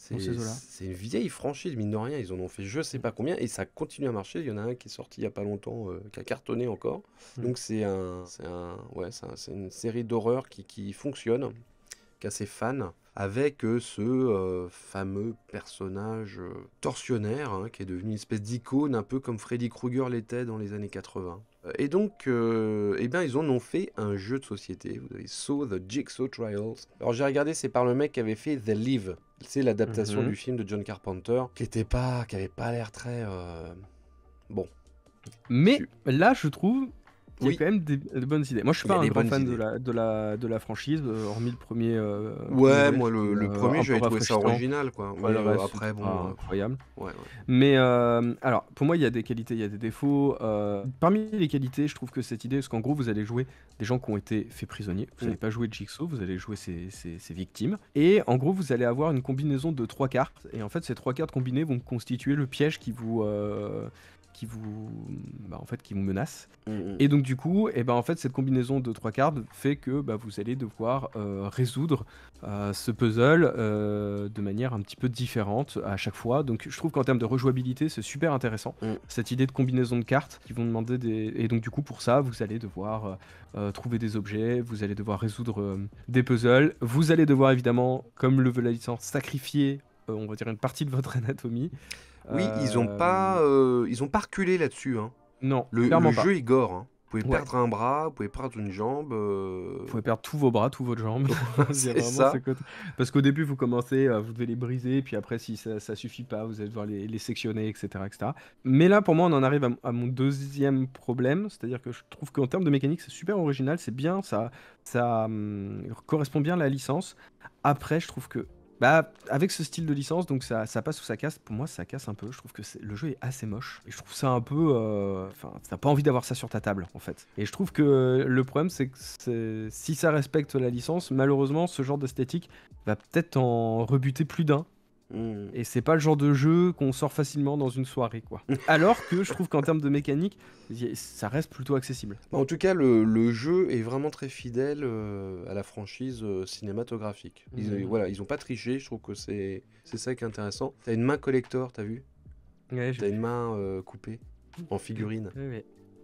c'est une vieille franchise, mine de rien. Ils en ont fait je sais mm. pas combien et ça continue à marcher. Il y en a un qui est sorti il n'y a pas longtemps, euh, qui a cartonné encore. Mm. Donc c'est un, un, ouais, un, une série d'horreur qui, fonctionne, qui a ses fans, avec euh, ce euh, fameux personnage torsionnaire hein, qui est devenu une espèce d'icône, un peu comme Freddy Krueger l'était dans les années 80. Et donc, euh, eh bien, ils en ont fait un jeu de société. Vous avez Saw the Jigsaw Trials. Alors, j'ai regardé, c'est par le mec qui avait fait The Live. C'est l'adaptation mhm. du film de John Carpenter, qui était pas, qui avait pas l'air très euh, bon. Mais là, je trouve
il y a quand même des, bonnes idées. Moi, je suis pas un grand fan de la, franchise, euh, hormis le premier. ouais, euh, moi, le, premier, j'avais trouvé ça original, quoi. Euh, après, bon. Ah, incroyable. Mais, alors, pour moi, il y a des qualités, il y a des défauts. parmi les qualités, je trouve que cette idée, parce qu'en gros, vous allez jouer des gens qui ont été faits prisonniers. Vous mm. n'allez pas jouer Jigsaw, vous allez jouer ces ses, victimes. Et, en gros, vous allez avoir une combinaison de trois cartes. Et, en fait, ces trois cartes combinées vont constituer le piège qui vous, qui vous, bah, en fait, qui vous menacent. Mm, mm. Et donc du coup, et eh ben en fait, cette combinaison de trois cartes fait que bah, vous allez devoir euh, résoudre euh, ce puzzle euh, de manière un petit peu différente à chaque fois. Donc je trouve qu'en termes de rejouabilité, c'est super intéressant mm. cette idée de combinaison de cartes qui vont demander des et donc du coup pour ça, vous allez devoir trouver des objets, vous allez devoir résoudre des puzzles, vous allez devoir évidemment, comme le veut la licence, sacrifier on va dire une partie de votre <laughs> anatomie oui, ils n'ont pas,
euh, euh, ils ont pas reculé là-dessus. Hein.
Non, le, le jeu est gore. Hein. Vous pouvez perdre un bras, vous pouvez perdre une jambe. Euh. Vous pouvez perdre tous vos bras, toutes vos jambes. <laughs> <laughs> c'est ça. Parce qu'au début, vous commencez, vous devez les briser, puis après, si ça, ça suffit pas, vous allez devoir les, sectionner, etc., etc. Mais là, pour moi, on en arrive à, mon deuxième problème, c'est-à-dire que je trouve qu'en termes de mécanique, c'est super original, c'est bien, ça, ça hum, correspond bien à la licence. Après, je trouve que bah, avec ce style de licence, donc ça, passe ou ça casse. Pour moi, ça casse un peu. Je trouve que le jeu est assez moche. Et je trouve ça un peu. Euh, enfin, t'as pas envie d'avoir ça sur ta table, en fait. Et je trouve que le problème, c'est que si ça respecte la licence, malheureusement, ce genre d'esthétique va peut-être en rebuter plus d'un Hmm. Et c'est pas le genre de jeu qu'on sort facilement dans une soirée, quoi. <laughs> Alors que je trouve qu'en termes de mécanique, ça reste plutôt accessible.
En tout cas, le, jeu est vraiment très fidèle euh, à la franchise euh, cinématographique. Ils, mhm. voilà, ils ont pas triché, je trouve que c'est ça qui est intéressant. T'as une main collector, t'as vu T'as une main euh, coupée en figurine.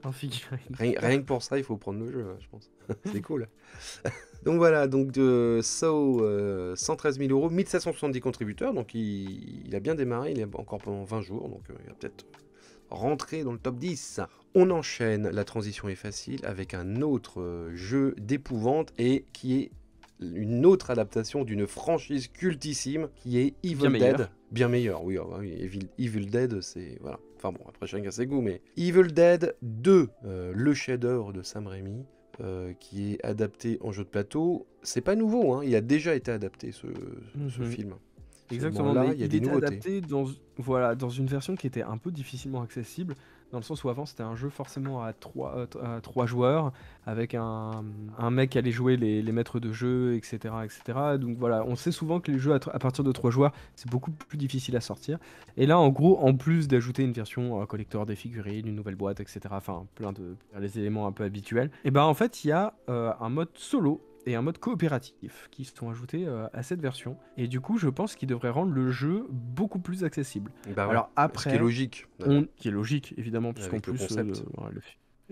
<laughs> Rien,
que pour ça, il faut prendre le jeu, hein, je pense. <laughs> C'est cool. <laughs> donc voilà, donc de SO, 113 euh, 000 euros, 1770 contributeurs, donc il, a bien démarré, il est encore pendant 20 jours, donc euh, il va peut-être rentrer dans le top 10. On enchaîne, la transition est facile, avec un autre euh, jeu d'épouvante et qui est une autre adaptation d'une franchise cultissime qui est Evil Dead. Bien meilleur, oui. Evil, Dead, c'est. Voilà. Enfin bon, après chacun a ses goûts, mais. Evil Dead 2, euh, le chef-d'œuvre de Sam Raimi. Euh, qui est adapté en jeu de plateau, c'est pas nouveau, hein, il a déjà été adapté ce, mhm. film. Exactement, il, y a des nouveautés. adapté voilà,
dans une version qui était un peu difficilement accessible, dans le sens où avant c'était un jeu forcément à trois, euh, joueurs, avec un, mec qui allait jouer les, maîtres de jeu, etc., etc. Donc voilà, on sait souvent que les jeux à, partir de trois joueurs, c'est beaucoup plus difficile à sortir. Et là, en gros, en plus d'ajouter une version euh, collector des figurines, une nouvelle boîte, etc., enfin plein de les éléments un peu habituels, et eh ben en fait, il y a euh, un mode solo et un mode coopératif qui se sont ajoutés euh, à cette version. Et du coup, je pense qu'ils devraient rendre le jeu beaucoup plus accessible. Bah Alors après, ce qui est logique, qui est logique évidemment, puisqu'en plus euh,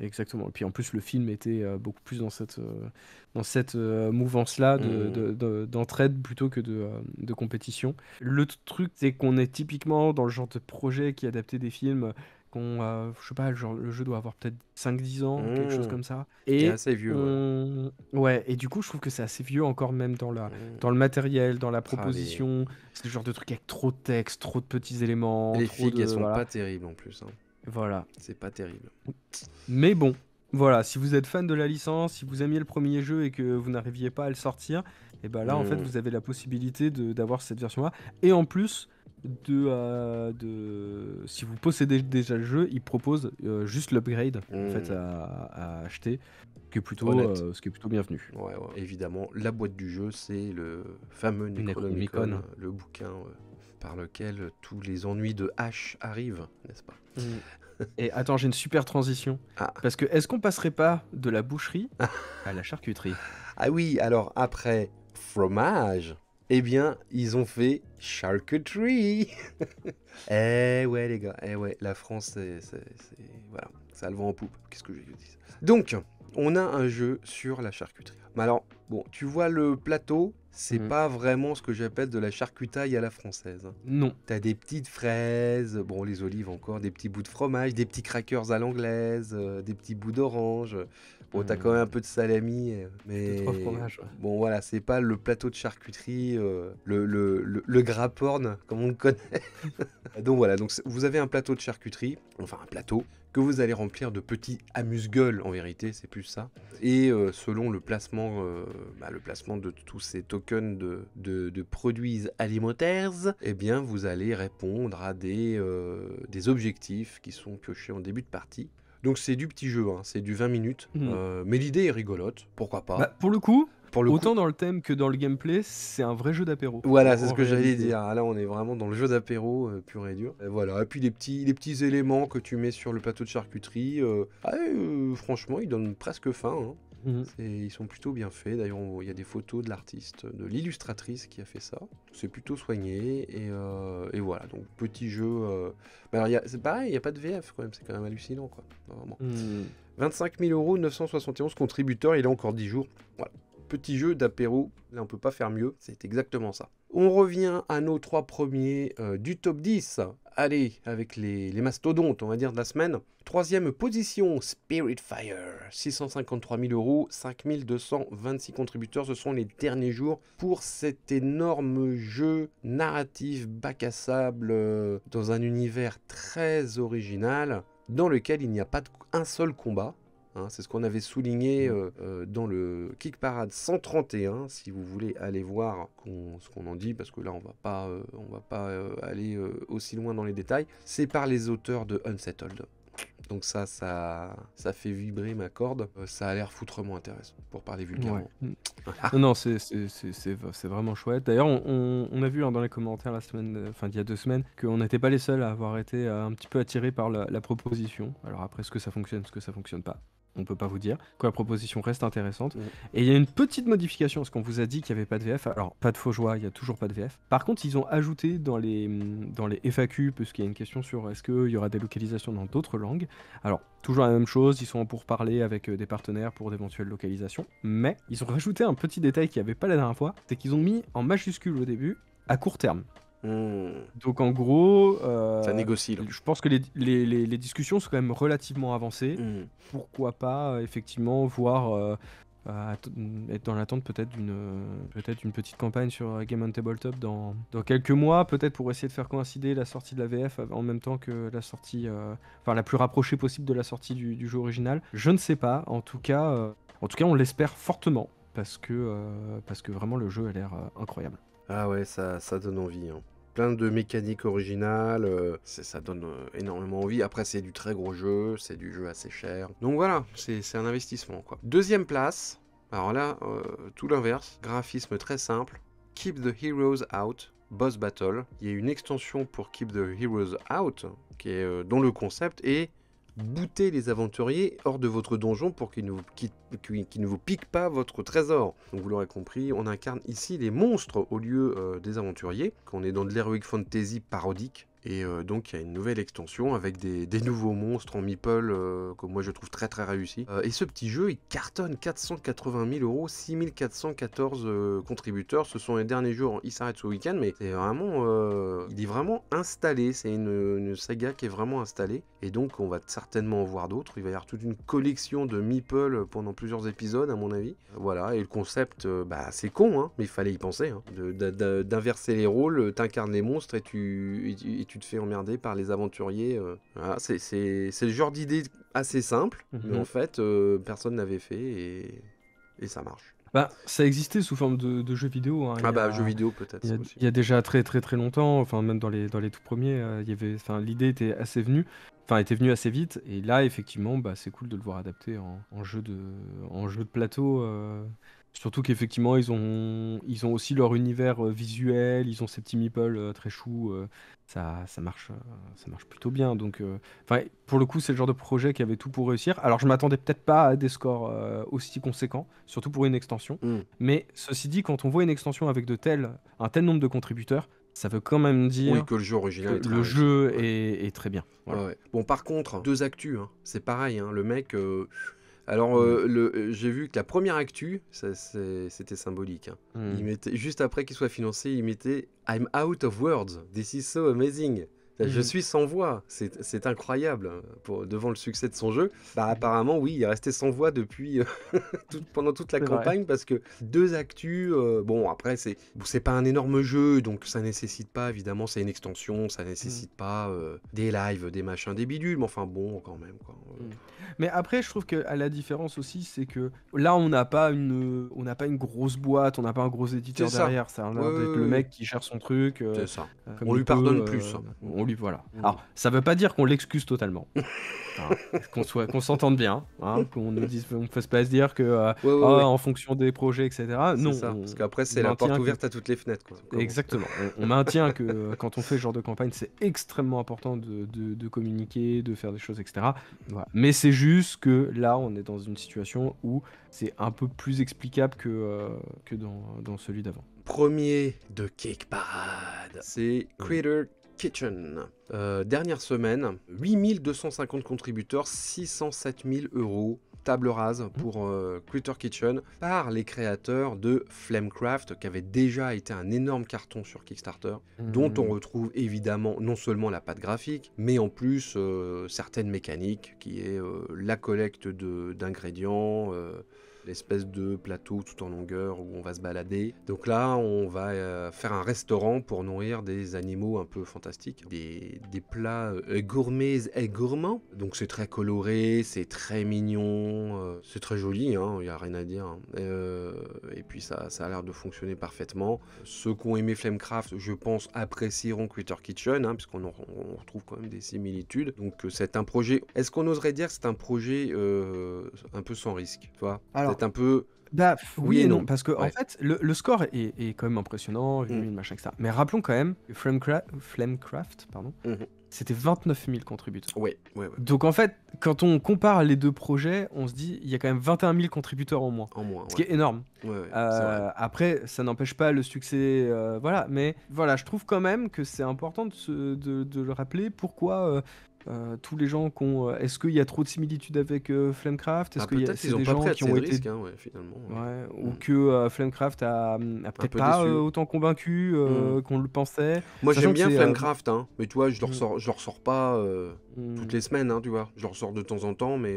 Exactement. Et puis en plus, le film était euh, beaucoup plus dans cette, dans cette mouvance-là mmh. d'entraide de, plutôt que de, compétition. Le truc, c'est qu'on est typiquement dans le genre de projet qui adaptait des films euh, je sais pas, genre, le jeu doit avoir peut-être 5-10 ans, quelque mmh. chose comme ça. Et assez vieux. Ouais. et du coup, je trouve que c'est assez vieux encore même dans, la, mmh. dans le matériel, dans la ah, proposition. C'est le genre de truc avec trop de texte, trop de petits éléments. Les trop figues, elles sont pas
terribles en plus. Hein. Voilà. C'est pas terrible.
Mais bon, voilà, si vous êtes fan de la licence, si vous aimiez le premier jeu et que vous n'arriviez pas à le sortir, et eh ben là, en fait, mmh. vous avez la possibilité d'avoir cette version-là. Et en plus, euh, de, si vous possédez déjà le jeu, il propose euh, juste l'upgrade en hmm. fait à, acheter, que plutôt, euh, ce qui est plutôt bienvenu.
évidemment, la boîte du jeu, c'est le fameux Necronomicon, le bouquin par lequel tous les ennuis de H arrivent, n'est-ce pas
hmm. <laughs> Et attends, j'ai une super transition. Ah. Parce que est-ce qu'on passerait
pas de la boucherie ah. à la charcuterie Ah oui, alors après fromage, eh bien, ils ont fait charcuterie. <laughs> eh ouais, les gars, eh ouais, la France, c'est, voilà, ça le vend en poupe. Qu'est-ce que je vous dis Donc, on a un jeu sur la charcuterie. Mais alors, bon, tu vois le plateau, c'est mhm. pas vraiment ce que j'appelle de la charcutaille à la française. Hein. Non. T'as des petites fraises, bon, les olives encore, des petits bouts de fromage, des petits crackers à l'anglaise, euh, des petits bouts d'orange. Bon, t'as quand même un peu de salami, euh, mais trois bon voilà, c'est pas le plateau de charcuterie, euh, le, le, le, comme on le connaît. <laughs> donc voilà, donc vous avez un plateau de charcuterie, enfin un plateau que vous allez remplir de petits amuse-gueules en vérité, c'est plus ça. Et euh, selon le placement, bah, le placement de tous ces tokens de, de, produits alimentaires, eh bien vous allez répondre à des, des objectifs qui sont piochés en début de partie. Donc c'est du petit jeu, hein. c'est du 20 minutes. Mhm. Euh, mais l'idée est rigolote, pourquoi pas. Bah, pour le coup, autant dans le thème que dans le gameplay,
c'est un vrai jeu d'apéro. Voilà, c'est ce que j'allais dire.
Là, on est vraiment dans le jeu d'apéro euh, pur et dur. Et voilà, et puis les petits, les petits éléments que tu mets sur le plateau de charcuterie, euh, ah, franchement, ils donnent presque faim. Hein. Mhm. Et Ils sont plutôt bien faits. D'ailleurs, il y a des photos de l'artiste, de l'illustratrice qui a fait ça. C'est plutôt soigné. Et, euh, voilà, donc petit jeu. Euh, c'est pareil, il y a pas de VF quand même. C'est quand même hallucinant. Quoi, vraiment. 25 mhm. 000 euros, 971 contributeurs. Il a encore 10 jours. Petit jeu d'apéro. Là, on peut pas faire mieux. C'est exactement ça. On revient à nos trois premiers euh, du top 10. Allez, avec les, mastodontes, on va dire, de la semaine. Troisième position, Spirit Fire. 653 000 euros, 5226 contributeurs. Ce sont les derniers jours pour cet énorme jeu narratif bac à sable euh, dans un univers très original dans lequel il n'y a pas un seul combat. Hein, c'est ce qu'on avait souligné mm. euh, euh, dans le Kick Parade 131, si vous voulez aller voir ce qu'on en dit, parce que là on va pas, euh, on va pas aller aussi loin dans les détails. C'est par les auteurs de Unsettled. Donc ça, ça, fait vibrer ma corde. Ça a l'air foutrement intéressant, pour parler vulgairement.
Non, c'est vraiment chouette. D'ailleurs, on, a vu hein, dans les commentaires la semaine, enfin il y a deux semaines, qu'on n'était pas les seuls à avoir été un petit peu attirés par la, proposition. Alors après, est-ce que ça fonctionne, est-ce que ça fonctionne pas on peut pas vous dire, que la proposition reste intéressante. Et il y a une petite modification, parce qu'on vous a dit qu'il n'y avait pas de VF. Alors, pas de faux joie, il y a toujours pas de VF. Par contre, ils ont ajouté dans les, mm, dans les FAQ, puisqu'il qu'il y a une question sur est-ce qu'il y aura des localisations dans d'autres langues. Alors, toujours la même chose, ils sont pour parler avec euh, des partenaires pour d'éventuelles localisations. Mais ils ont rajouté un petit détail qu'il n'y avait pas la dernière fois, c'est qu'ils ont mis en majuscule au début, à court terme. Hmm. Donc en gros, euh, ça négocie. Je pense que les, discussions sont quand même relativement avancées. Hmm. Pourquoi pas euh, effectivement voir euh, hmm, être dans l'attente peut-être d'une peut-être une petite campagne sur Game on Tabletop dans, dans quelques mois, peut-être pour essayer de faire coïncider la sortie de la VF en même temps que la sortie, enfin la plus rapprochée possible de la sortie du, jeu original. Je ne sais pas. En tout cas, en tout cas, on l'espère fortement parce que parce que vraiment le jeu a l'air
incroyable. Ah ouais, ça, ça donne envie. Hein plein de mécaniques originales. Euh, ça donne euh, énormément envie. Après, c'est du très gros jeu, c'est du jeu assez cher. Donc voilà, c'est un investissement. Quoi. Deuxième place, alors là, euh, tout l'inverse. Graphisme très simple. Keep the Heroes Out. Boss Battle. Il y a une extension pour Keep the Heroes Out, qui est, dont le concept est Boutez les aventuriers hors de votre donjon pour qu'ils ne, vous, vous piquent pas votre trésor. Donc vous l'aurez compris, on incarne ici les monstres au lieu euh, des aventuriers, qu'on est dans de l'heroic fantasy parodique, et euh, donc il y a une nouvelle extension avec des, nouveaux monstres en meeple euh, que moi je trouve très très réussi. Euh, et ce petit jeu il cartonne 480 000 euros, 6414 contributeurs. Ce sont les derniers jours, il s'arrête ce week-end, mais c'est vraiment, il est vraiment installé. C'est une, saga qui est vraiment installée. Et donc on va certainement en voir d'autres. Il va y avoir toute une collection de meeple pendant plusieurs épisodes à mon avis. Voilà, et le concept, bah c'est con, hein, mais il fallait y penser. Hein. d'inverser les rôles, t'incarnes les monstres et tu tu te fais emmerder par les aventuriers. Euh. c'est, le genre d'idée assez simple, mhm. mais en fait, euh, personne n'avait fait et, ça marche.
Bah, ça existait sous forme de, jeux vidéo. Hein. Ah bah, jeux vidéo peut-être. Il y, a déjà très très très longtemps, enfin même dans les, dans les tout premiers, euh, il y avait, enfin l'idée était assez venue, enfin était venue assez vite. Et là, effectivement, bah, c'est cool de le voir adapté en, jeu de, en jeu de plateau. surtout qu'effectivement, ils ont, ils ont aussi leur univers visuel, ils ont ces petits meeples très choux ça, marche, euh, ça marche plutôt bien. Donc, euh, pour le coup, c'est le genre de projet qui avait tout pour réussir. Alors, je m'attendais peut-être pas à des scores euh, aussi conséquents, surtout pour une extension. Hmm. Mais ceci dit, quand on voit une extension avec de tels, un tel nombre de contributeurs, ça veut quand même dire que le
jeu est le jeu est, très bien. Bon, par contre, deux actus, hein. c'est pareil. Hein. le mec. Alors, mm. euh, euh, j'ai vu que la première actu, c'était symbolique. Hein. Mm. juste après qu'il soit financé, il mettait I'm out of words. This is so amazing. Je mhm. suis sans voix. C'est incroyable hein, devant le succès de son jeu. Bah, mhm. apparemment, oui, il est resté sans voix depuis euh, <laughs> pendant toute la campagne parce que deux actus. Euh, bon, après, c'est pas un énorme jeu, donc ça nécessite pas évidemment. C'est une extension, ça nécessite mhm. pas euh, des lives, des machins, des bidules. Mais enfin, bon, quand même. Quoi.
Mais après, je trouve que à la différence aussi, c'est que là, on n'a pas une, pas une grosse boîte, on n'a pas un gros éditeur derrière. Ça a le mec qui cherche son truc. ça. on lui pardonne plus. Hein. on lui voilà. Mmh. Alors, ça veut pas dire qu'on l'excuse totalement. <laughs> qu'on soit, qu'on s'entende bien, hein, qu'on ne on fasse pas se dire que euh, ah, en fonction des projets, etc. Non, parce qu'après c'est la porte ouverte
à toutes les fenêtres.
Exactement. <laughs> on, maintient que euh, quand on fait ce genre de campagne, c'est extrêmement important de, communiquer, de faire des choses, etc. Mais c'est juste que là, on est dans une situation où c'est un peu plus explicable que, euh, que dans, dans celui d'avant.
Premier de Cake Parade, c'est Critter Kitchen. Euh, dernière semaine, 8250 contributeurs, 607 000 euros table rase pour Twitter euh, Kitchen par les créateurs de Flamecraft, qui avait déjà été un énorme carton sur Kickstarter, mhm. dont on retrouve évidemment non seulement la pâte graphique, mais en plus euh, certaines mécaniques, qui est la collecte d'ingrédients l'espèce de plateau tout en longueur où on va se balader. Donc là, on va euh, faire un restaurant pour nourrir des animaux un peu fantastiques, des, des plats euh, gourmets et gourmands. Donc c'est très coloré, c'est très mignon, euh, c'est très joli, il hein, y n'y a rien à dire. Hein. et puis ça, ça a l'air de fonctionner parfaitement. Ceux qui ont aimé Flamecraft, je pense, apprécieront Twitter Kitchen, hein, puisqu'on on retrouve quand même des similitudes. Donc c'est un projet, est-ce qu'on oserait dire c'est un projet un peu sans risque, tu vois Alors, c'est un peu. Bah, oui, et non, parce que en
fait, le, score est, quand même impressionnant, mm. machin, ça. Mais rappelons quand même que Flamecraft, pardon, mm-hmm. c'était 29 000 contributeurs. Oui. Donc en fait, quand on compare les deux projets, on se dit il y a quand même 21 000 contributeurs en moins. ce qui est énorme. Euh, après, ça n'empêche pas le succès, euh, voilà. Mais voilà, je trouve quand même que c'est important de, le rappeler pourquoi euh, euh, tous les gens qui ont. Euh, est-ce qu'il y a trop de similitudes avec euh, Flamecraft Est-ce ah, qu'il y a des gens qui ont été hein, ou mm. que Flamecraft a, peut-être pas autant convaincu mm. qu'on le pensait Moi j'aime bien Flamecraft,
hein, mais tu vois, je ne ressors, mm. je pas toutes les semaines, hein, tu vois. Je le ressors de temps en temps, mais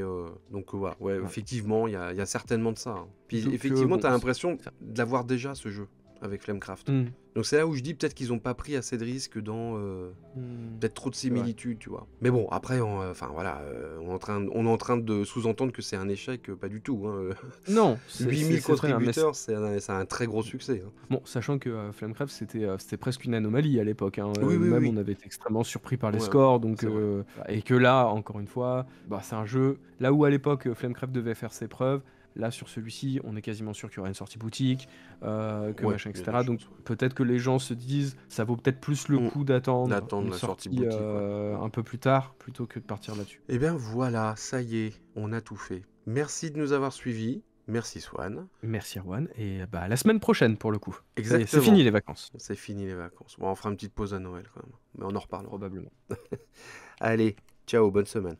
donc Ouais, effectivement, il y, a certainement de ça. Puis effectivement, tu as l'impression d'avoir déjà ce jeu avec Flamecraft. Hmm. Donc c'est là où je dis peut-être qu'ils n'ont pas pris assez de risques dans euh, hmm. peut-être trop de similitudes, tu vois. Mais bon, après, euh, enfin voilà, euh, on, est en train, on est en train de sous-entendre que c'est un échec, pas du tout. Hein. <laughs> Non, 8000 contributeurs, c'est un, très gros succès. Hein.
Bon, sachant que Flamecraft, c'était c'était presque une anomalie à l'époque. Hein. Même on avait été extrêmement surpris par les scores, donc et que là, encore une fois, bah, c'est un jeu. Là où à l'époque Flamecraft devait faire ses preuves, Là, sur celui-ci, on est quasiment sûr qu'il y aura une sortie boutique, euh, que machin, etc. Donc peut-être que les gens se disent, ça vaut peut-être plus le mm. coup d'attendre une la sortie, boutique,
euh, un peu plus tard, plutôt que de partir là-dessus. Eh bien voilà, ça y est, on a tout fait. Merci de nous avoir suivis. Merci Swan.
Merci Erwan. Et bah, la semaine prochaine pour le coup. Exactement. C'est fini les
vacances. C'est fini les vacances. on fera une petite pause à Noël quand même. Mais on en reparle probablement. <laughs> Allez, ciao, bonne semaine.